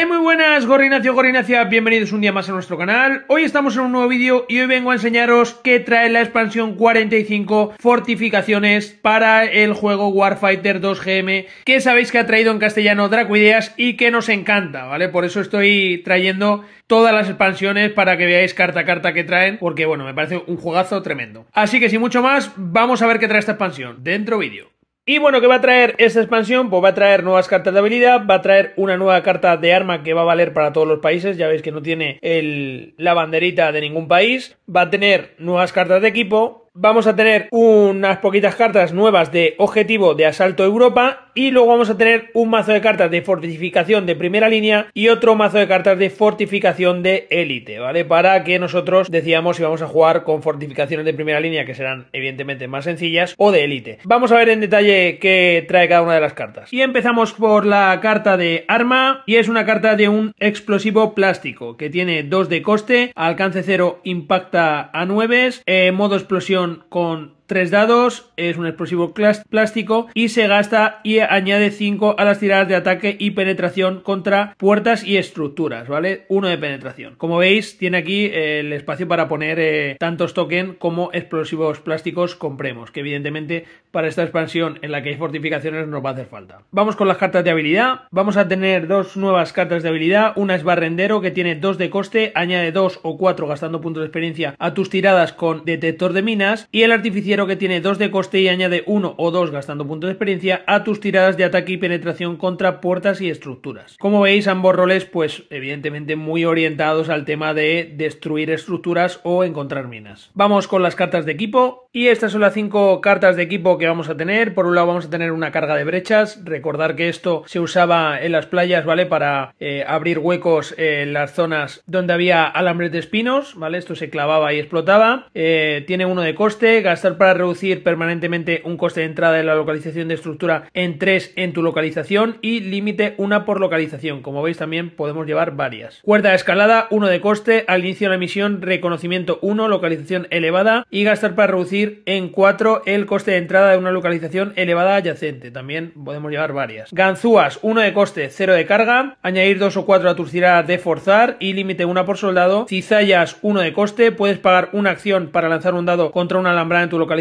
Eh, muy buenas, Gorinacio, Gorinacia, bienvenidos un día más a nuestro canal. Hoy estamos en un nuevo vídeo y hoy vengo a enseñaros qué trae la expansión 45 Fortificaciones para el juego Warfighter 2GM, que sabéis que ha traído en castellano Dracuideas y que nos encanta, ¿vale? Por eso estoy trayendo todas las expansiones para que veáis carta a carta que traen, porque bueno, me parece un juegazo tremendo. Así que sin mucho más, vamos a ver qué trae esta expansión. Dentro vídeo. Y bueno, ¿qué va a traer esta expansión? Pues va a traer nuevas cartas de habilidad, va a traer una nueva carta de arma que va a valer para todos los países, ya veis que no tiene el, la banderita de ningún país, va a tener nuevas cartas de equipo, vamos a tener unas poquitas cartas nuevas de objetivo de asalto Europa y luego vamos a tener un mazo de cartas de fortificación de primera línea y otro mazo de cartas de fortificación de élite, ¿vale? Para que nosotros decíamos si vamos a jugar con fortificaciones de primera línea que serán evidentemente más sencillas o de élite. Vamos a ver en detalle qué trae cada una de las cartas. Y empezamos por la carta de arma y es una carta de un explosivo plástico que tiene 2 de coste, alcance 0, impacta a 9, eh, modo explosión con, tres dados, es un explosivo plástico y se gasta y añade 5 a las tiradas de ataque y penetración contra puertas y estructuras, ¿vale? Uno de penetración. Como veis, tiene aquí eh, el espacio para poner eh, tantos tokens como explosivos plásticos compremos, que evidentemente para esta expansión en la que hay fortificaciones nos va a hacer falta. Vamos con las cartas de habilidad. Vamos a tener dos nuevas cartas de habilidad. Una es barrendero que tiene 2 de coste, añade 2 o 4 gastando puntos de experiencia a tus tiradas con detector de minas y el artificial que tiene dos de coste y añade uno o dos gastando puntos de experiencia a tus tiradas de ataque y penetración contra puertas y estructuras. Como veis, ambos roles, pues evidentemente muy orientados al tema de destruir estructuras o encontrar minas. Vamos con las cartas de equipo y estas son las 5 cartas de equipo que vamos a tener. Por un lado vamos a tener una carga de brechas, recordar que esto se usaba en las playas, ¿vale? Para eh, abrir huecos en las zonas donde había alambres de espinos, ¿vale? Esto se clavaba y explotaba. Eh, tiene uno de coste, gastar para reducir permanentemente un coste de entrada de la localización de estructura en 3 en tu localización y límite una por localización. Como veis también podemos llevar varias. Cuerda de escalada, uno de coste, al inicio de la misión reconocimiento 1, localización elevada y gastar para reducir en 4 el coste de entrada de una localización elevada adyacente. También podemos llevar varias. Ganzúas, uno de coste, cero de carga, añadir dos o cuatro a tu de forzar y límite una por soldado. Cizallas, uno de coste, puedes pagar una acción para lanzar un dado contra una alambrada en tu localización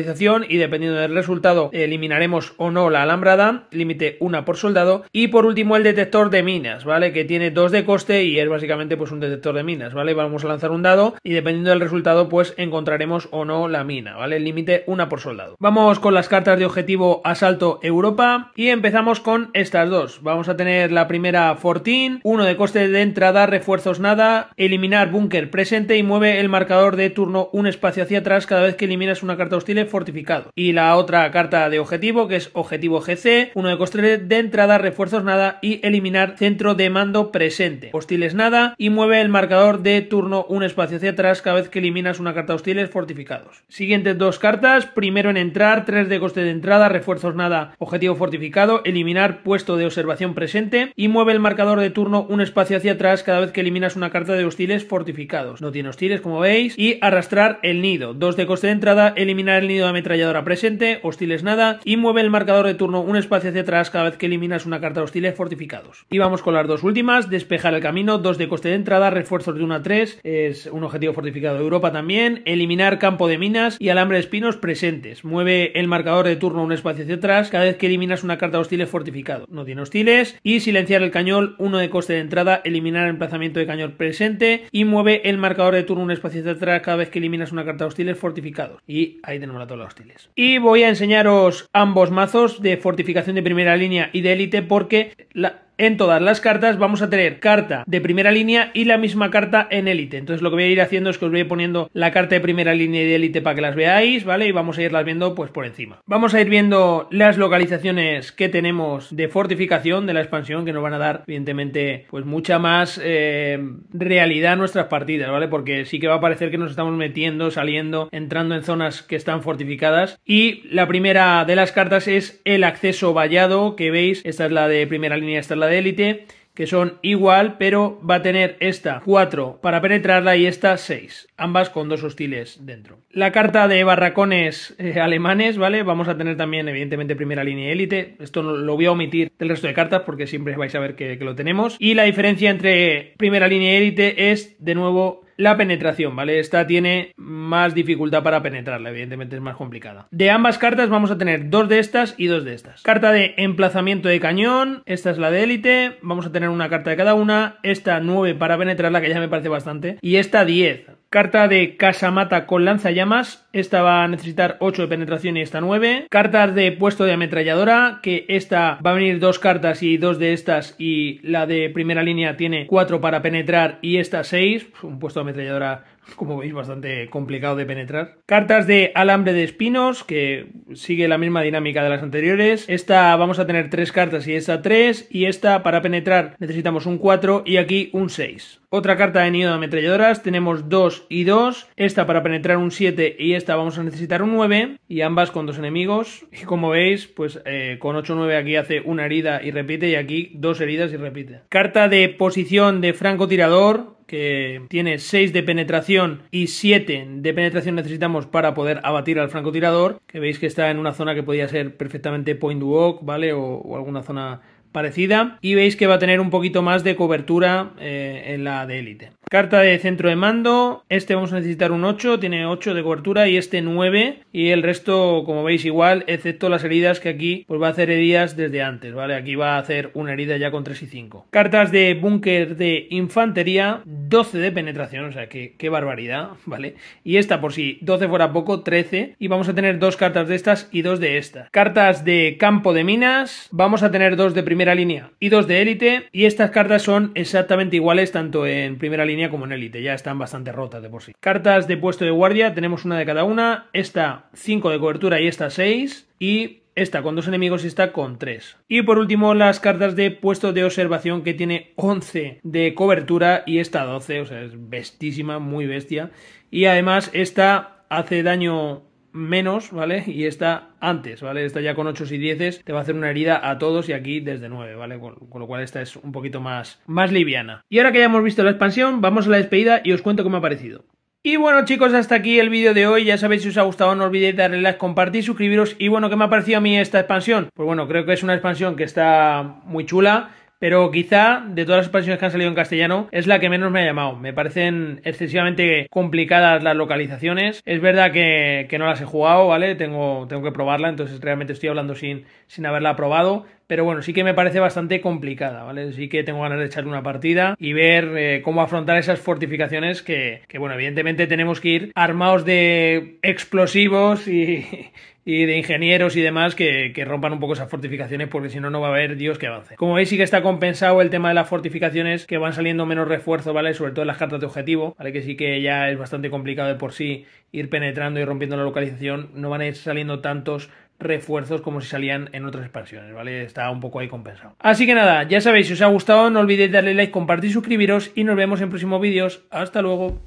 y dependiendo del resultado eliminaremos o no la alambrada, límite una por soldado y por último el detector de minas, ¿vale? Que tiene dos de coste y es básicamente pues un detector de minas, ¿vale? Vamos a lanzar un dado y dependiendo del resultado pues encontraremos o no la mina, ¿vale? Límite una por soldado. Vamos con las cartas de objetivo Asalto Europa y empezamos con estas dos. Vamos a tener la primera Fortín, uno de coste de entrada, refuerzos nada, eliminar búnker presente y mueve el marcador de turno un espacio hacia atrás cada vez que eliminas una carta hostil fortificado. Y la otra carta de objetivo, que es objetivo GC, uno de coste de entrada, refuerzos nada y eliminar centro de mando presente. Hostiles nada y mueve el marcador de turno un espacio hacia atrás cada vez que eliminas una carta hostiles fortificados. Siguientes dos cartas, primero en entrar, tres de coste de entrada, refuerzos nada, objetivo fortificado, eliminar puesto de observación presente y mueve el marcador de turno un espacio hacia atrás cada vez que eliminas una carta de hostiles fortificados. No tiene hostiles como veis y arrastrar el nido, dos de coste de entrada, eliminar el nido de ametralladora presente, hostiles nada, y mueve el marcador de turno un espacio hacia atrás cada vez que eliminas una carta de hostiles fortificados. Y vamos con las dos últimas, despejar el camino, dos de coste de entrada, refuerzos de 1 a 3, es un objetivo fortificado de Europa también, eliminar campo de minas y alambre de espinos presentes, mueve el marcador de turno un espacio hacia atrás cada vez que eliminas una carta de hostiles fortificado, no tiene hostiles, y silenciar el cañón, uno de coste de entrada, eliminar el emplazamiento de cañón presente y mueve el marcador de turno un espacio hacia atrás cada vez que eliminas una carta de hostiles fortificado. Y ahí tenemos a todos los hostiles. Y voy a enseñaros ambos mazos de fortificación de primera línea y de élite porque la, en todas las cartas vamos a tener carta de primera línea y la misma carta en élite. Entonces lo que voy a ir haciendo es que os voy a ir poniendo la carta de primera línea y de élite para que las veáis, ¿vale? Y vamos a irlas viendo pues por encima. Vamos a ir viendo las localizaciones que tenemos de fortificación de la expansión que nos van a dar evidentemente pues mucha más eh, realidad a nuestras partidas, ¿vale? Porque sí que va a parecer que nos estamos metiendo, saliendo, entrando en zonas que están fortificadas. Y la primera de las cartas es el acceso vallado que veis. Esta es la de primera línea, esta es la de élite que son igual, pero va a tener esta 4 para penetrarla y esta 6, ambas con dos hostiles dentro. La carta de barracones eh, alemanes, ¿vale? Vamos a tener también, evidentemente, primera línea élite. Esto lo voy a omitir del resto de cartas porque siempre vais a ver que, que lo tenemos. Y la diferencia entre primera línea élite es, de nuevo, la penetración, ¿vale? Esta tiene más dificultad para penetrarla, evidentemente es más complicada. De ambas cartas vamos a tener dos de estas y dos de estas. Carta de emplazamiento de cañón, esta es la de élite, vamos a tener una carta de cada una, esta nueve para penetrarla, que ya me parece bastante, y esta 10. Carta de casa mata con lanzallamas, esta va a necesitar 8 de penetración y esta 9. Cartas de puesto de ametralladora, que esta va a venir dos cartas y dos de estas y la de primera línea tiene 4 para penetrar y esta 6. Un puesto de ametralladora como veis, bastante complicado de penetrar. Cartas de alambre de espinos, que sigue la misma dinámica de las anteriores. Esta vamos a tener tres cartas y esta tres, y esta para penetrar necesitamos un 4 y aquí un 6. Otra carta de nido de ametralladoras, tenemos 2 y 2, esta para penetrar un 7 y esta vamos a necesitar un 9, y ambas con dos enemigos, y como veis, pues eh, con 8-9 aquí hace una herida y repite, y aquí dos heridas y repite. Carta de posición de francotirador, que tiene 6 de penetración y 7 de penetración necesitamos para poder abatir al francotirador, que veis que está en una zona que podía ser perfectamente point walk, ¿vale? o alguna zona parecida y veis que va a tener un poquito más de cobertura eh, en la de élite. Carta de centro de mando, este vamos a necesitar un 8, tiene 8 de cobertura y este 9 y el resto como veis igual, excepto las heridas que aquí pues va a hacer heridas desde antes, ¿vale? Aquí va a hacer una herida ya con 3 y 5. Cartas de búnker de infantería, 12 de penetración, o sea que qué barbaridad, ¿vale? Y esta por si 12 fuera poco, 13 y vamos a tener dos cartas de estas y dos de estas. Cartas de campo de minas, vamos a tener dos de primera línea y dos de élite y estas cartas son exactamente iguales tanto en primera línea como en élite, ya están bastante rotas de por sí. Cartas de puesto de guardia, tenemos una de cada una, esta 5 de cobertura y esta 6, y esta con dos enemigos y esta con 3. Y por último, las cartas de puesto de observación que tiene 11 de cobertura y esta 12, o sea, es bestísima, muy bestia. Y además, esta hace daño menos, ¿vale? Y esta antes, ¿vale? Esta ya con 8 y 10 te va a hacer una herida a todos y aquí desde 9, ¿vale? Con, lo cual esta es un poquito más, más liviana. Y ahora que ya hemos visto la expansión, vamos a la despedida y os cuento cómo ha parecido. Y bueno chicos, hasta aquí el vídeo de hoy, ya sabéis si os ha gustado no olvidéis darle like, compartir, suscribiros y bueno, ¿qué me ha parecido a mí esta expansión? Pues bueno, creo que es una expansión que está muy chula, pero quizá de todas las expansiones que han salido en castellano es la que menos me ha llamado. Me parecen excesivamente complicadas las localizaciones. Es verdad que, no las he jugado, ¿vale? Tengo, tengo que probarla, entonces realmente estoy hablando sin, sin haberla probado. Pero bueno, sí que me parece bastante complicada, ¿vale? Sí que tengo ganas de echarle una partida y ver eh, cómo afrontar esas fortificaciones que, que, bueno, evidentemente tenemos que ir armados de explosivos y, y de ingenieros y demás que, rompan un poco esas fortificaciones porque si no, no va a haber Dios que avance. Como veis, sí que está compensado el tema de las fortificaciones que van saliendo menos refuerzos, ¿vale? Sobre todo en las cartas de objetivo, ¿vale? Que sí que ya es bastante complicado de por sí ir penetrando y rompiendo la localización. No van a ir saliendo tantos refuerzos como si salían en otras expansiones, ¿vale? Está un poco ahí compensado. Así que nada, ya sabéis, si os ha gustado, no olvidéis darle like, compartir, suscribiros y nos vemos en próximos vídeos. Hasta luego.